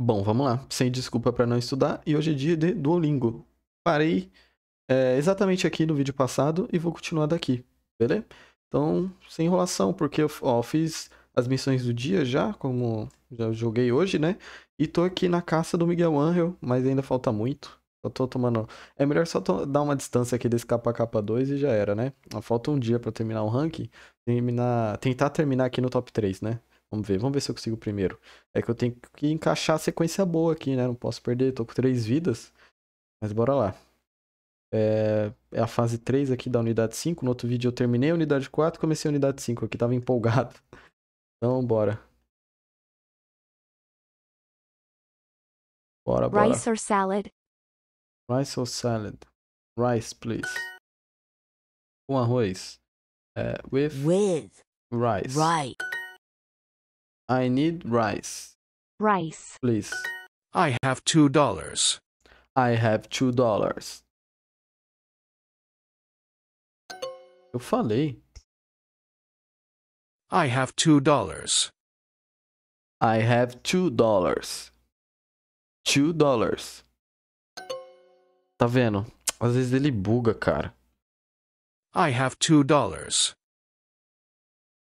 Bom, vamos lá. Sem desculpa para não estudar. E hoje é dia de Duolingo. Parei é, exatamente aqui no vídeo passado e vou continuar daqui, beleza? Então, sem enrolação, porque eu ó, fiz as missões do dia já, como já joguei hoje, né? E tô aqui na caça do Miguel Angel, mas ainda falta muito. Só tô tomando... É melhor só dar uma distância aqui desse KKK2 e já era, né? Falta um dia para terminar o ranking. Terminar... Tentar terminar aqui no top 3, né? Vamos ver, vamos ver se eu consigo primeiro. É que eu tenho que encaixar a sequência boa aqui, né? Não posso perder, tô com três vidas. Mas bora lá. É, é a fase 3 aqui da unidade 5. No outro vídeo eu terminei a unidade 4 comecei a unidade 5 aqui, tava empolgado. Então, bora. Bora, bora. Rice or salad? Rice or salad? Rice, please. Com arroz. É, with, with rice. Right. I need rice. Rice. Please. I have two dollars. I have two dollars. Eu falei. I have two dollars. I have two dollars. Two dollars. Tá vendo? Às vezes ele buga, cara. I have two dollars.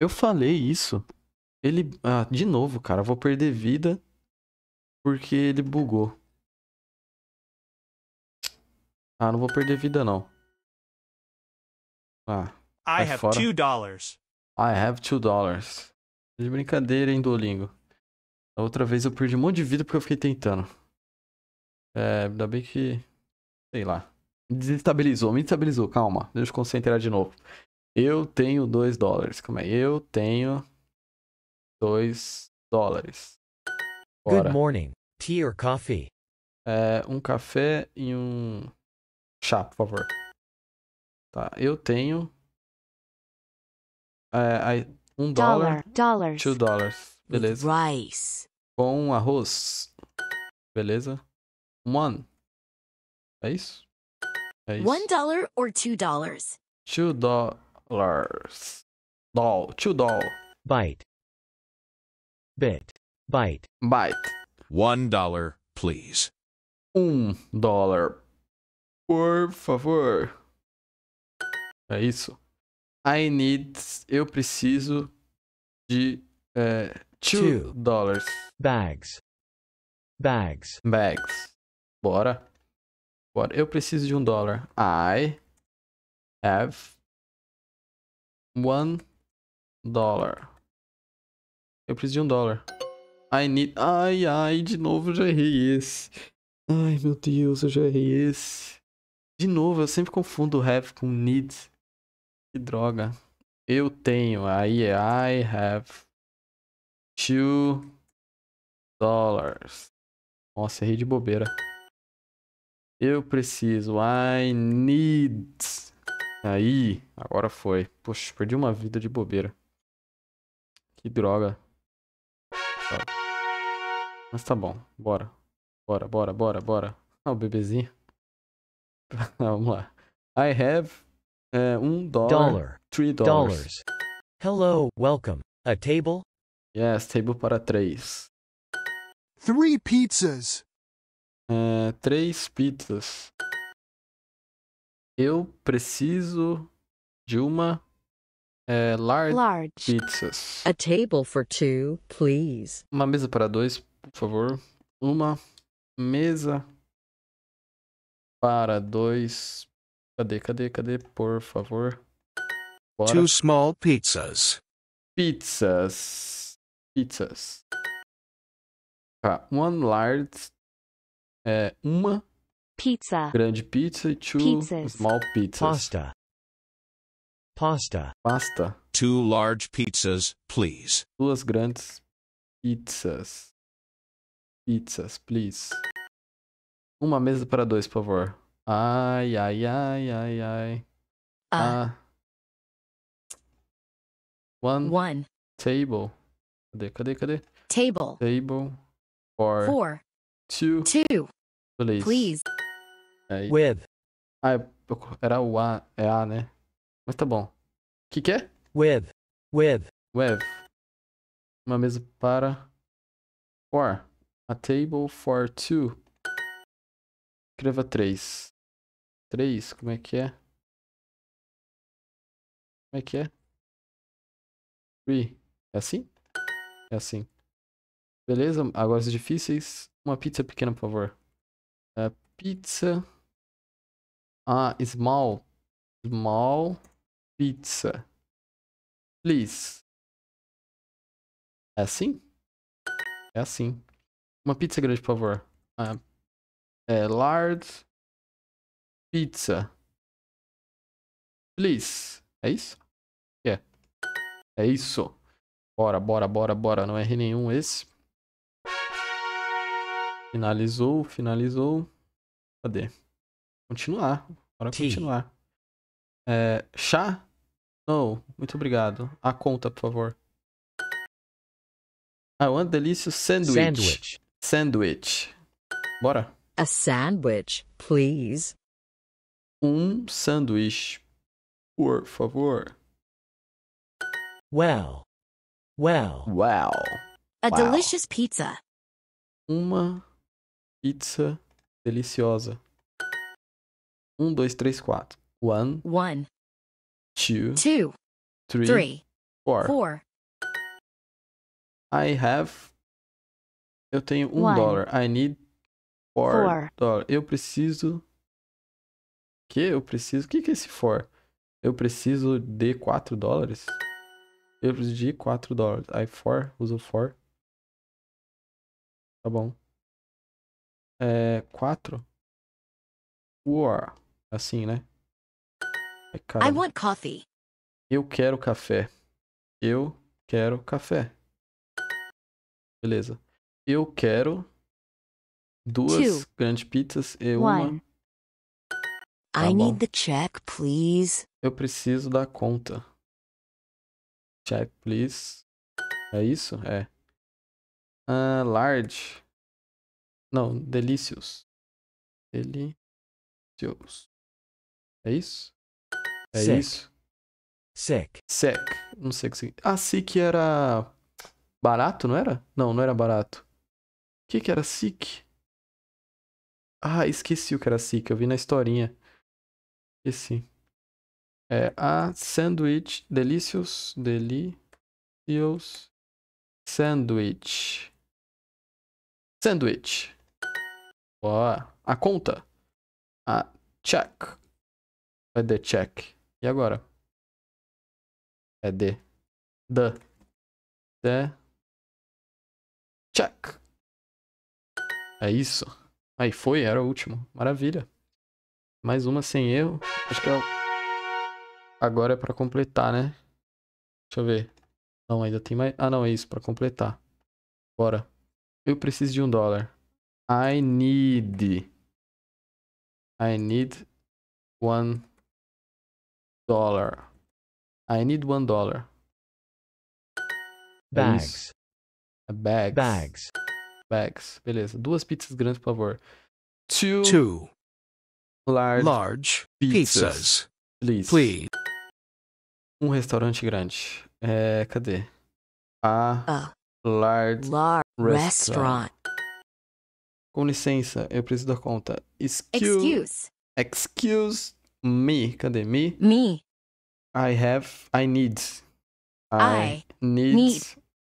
Eu falei isso. Ele. Ah, de novo, cara. Vou perder vida. Porque ele bugou. Ah, não vou perder vida, não. Ah. I have fora. two dollars. I have two dollars. De brincadeira, hein, Duolingo. A outra vez eu perdi um monte de vida porque eu fiquei tentando. É, ainda bem que. Sei lá. Me desestabilizou, me desestabilizou. Calma, deixa eu concentrar de novo. Eu tenho dois dólares. Como é? Eu tenho 2 dólares. Bora. Good morning. Tea or coffee? É, um café e um chá, por favor. Tá, eu tenho é, um dólar, dollars. two dollars, beleza? Rice. Com arroz, beleza? One, é isso? É isso. One dollar or two dollars? Two dollars, doll, two doll. Bite. Bit. Byte. Byte. One dollar, please. Um dólar. Por favor. É isso. I need. Eu preciso de. É, two, two dollars. Bags. Bags. Bags. Bora. Bora. Eu preciso de um dólar. I have one dollar. Eu preciso de um dólar. I need... Ai, ai, de novo eu já errei esse. Ai, meu Deus, eu já errei esse. De novo, eu sempre confundo have com need. Que droga. Eu tenho. Aí é I have two dollars. Nossa, errei de bobeira. Eu preciso. I need. Aí, agora foi. Poxa, perdi uma vida de bobeira. Que droga. Mas tá bom, bora. Bora, bora, bora, bora. Ah, o bebezinho. Vamos lá. I have uh, um dólar. Dollar. Three dollars. Hello, welcome. A table? Yes, table para três. Three pizzas. É, três pizzas. Eu preciso de uma é, large, large, pizzas. A table for two, please. Uma mesa para dois, por favor. Uma mesa para dois. Cadê, cadê, cadê? Por favor. Bora. Two small pizzas. Pizzas. Pizzas. Tá. One large. É, uma. Pizza. Grande pizza e two pizzas. small pizzas. Pasta. Pasta. Pasta. Two large pizzas, please. Duas grandes pizzas. Pizzas, please. Uma mesa para dois, por favor. Ai, ai, ai, ai, ai. Ah. ah. One. One. Table. Cadê, cadê, cadê? Table. Table. For. Four. Two. Two. Please. Please. With. Ah, é, era o A, é A, né? Mas tá bom. O que, que é? With. With. With. Uma mesa para. For. A table for two. Escreva três. Três, como é que é? Como é que é? Three. É assim? É assim. Beleza, agora os difíceis. Uma pizza pequena, por favor. a é, pizza. Ah, small. Small. Pizza. Please. É assim? É assim. Uma pizza grande, por favor. Ah, é large pizza. Please. É isso? É. É isso. Bora, bora, bora, bora. Não errei nenhum esse. Finalizou, finalizou. Cadê? Continuar. Bora continuar. É, chá? Oh, muito obrigado. A conta, por favor. I ah, want delicious sandwich. Sandwich. Sandwich. Bora. A sandwich, please. Um sanduíche, por favor. Well. Well. Well. A wow. delicious pizza. Uma pizza deliciosa. Um, dois, três, quatro. One. One two, two three, three four. four. I have. Eu tenho um One. dólar. I need four, four. Eu preciso. Que eu preciso? O que, que é esse for? Eu preciso de 4 dólares? Eu preciso de 4 dólares. I for, uso for. Tá bom. É. 4. War. Assim, né? Ai, cara. I want coffee. Eu quero café. Eu quero café. Beleza. Eu quero duas Two. grandes pizzas e One. uma. Tá I bom. need the check, please. Eu preciso da conta. Check, please. É isso? É. Uh, large. Não, delicious. Delicious. É isso? É sec. isso? Sec. Sec. Não sei o que significa. Ah, SIC era barato, não era? Não, não era barato. O que, que era SIC? Ah, esqueci o que era SIC. Eu vi na historinha. Esqueci. É a Sandwich Delicious. Delicious. Sandwich. Sandwich. Ó. A conta. A check. Cadê check? E agora? É D. D. D. Check. É isso. Aí foi, era o último. Maravilha. Mais uma sem erro. Acho que é o... Agora é pra completar, né? Deixa eu ver. Não, ainda tem mais... Ah, não, é isso. Pra completar. Bora. Eu preciso de um dólar. I need... I need one dollar. I need one dollar. É bags. É bags. Bags. Bags. Beleza. Duas pizzas grandes, por favor. Two, Two large, large pizzas. pizzas. Please. Please. Um restaurante grande. É, cadê? A, A large, large restaurant. restaurant. Com licença, eu preciso da conta. Excuse. Excuse. Excuse me, cadê? Me? Me. I have, I need. I, I need, need,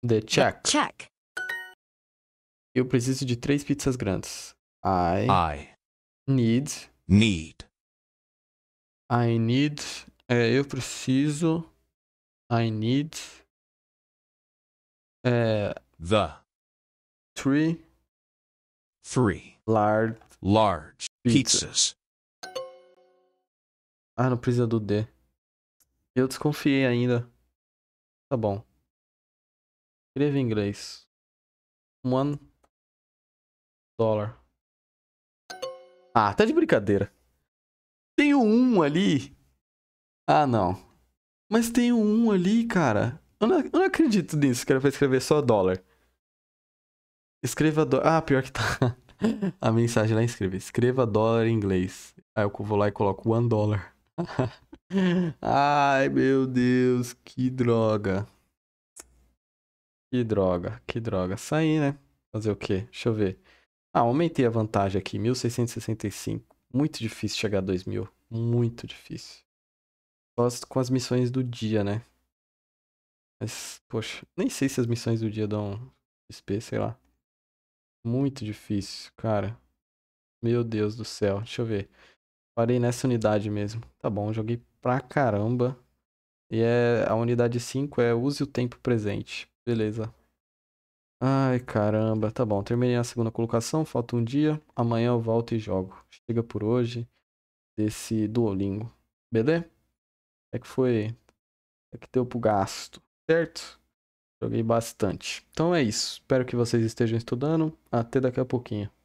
the check. The check. Eu preciso de três pizzas grandes. I, I need. Need. I need. É, eu preciso. I need. É, the. Three. Three. Large. Large. Pizzas. pizzas. Ah, não precisa do D. Eu desconfiei ainda. Tá bom. Escreva em inglês. One dollar. Ah, tá de brincadeira. Tem um ali. Ah, não. Mas tem um ali, cara. Eu não, eu não acredito nisso, que era pra escrever só dólar. Escreva dólar. Ah, pior que tá. A mensagem lá escreve. Escreva dólar em inglês. Aí eu vou lá e coloco one dollar. Ai, meu Deus, que droga. Que droga, que droga. Saí, né? Fazer o quê? Deixa eu ver. Ah, aumentei a vantagem aqui, 1665. Muito difícil chegar a 2000, muito difícil. Só com as missões do dia, né? Mas, poxa, nem sei se as missões do dia dão XP, sei lá. Muito difícil, cara. Meu Deus do céu, deixa eu ver. Parei nessa unidade mesmo. Tá bom, joguei pra caramba. E é a unidade 5 é use o tempo presente. Beleza. Ai, caramba. Tá bom, terminei a segunda colocação, falta um dia. Amanhã eu volto e jogo. Chega por hoje desse Duolingo. Beleza? É que foi... É que deu pro gasto, certo? Joguei bastante. Então é isso. Espero que vocês estejam estudando. Até daqui a pouquinho.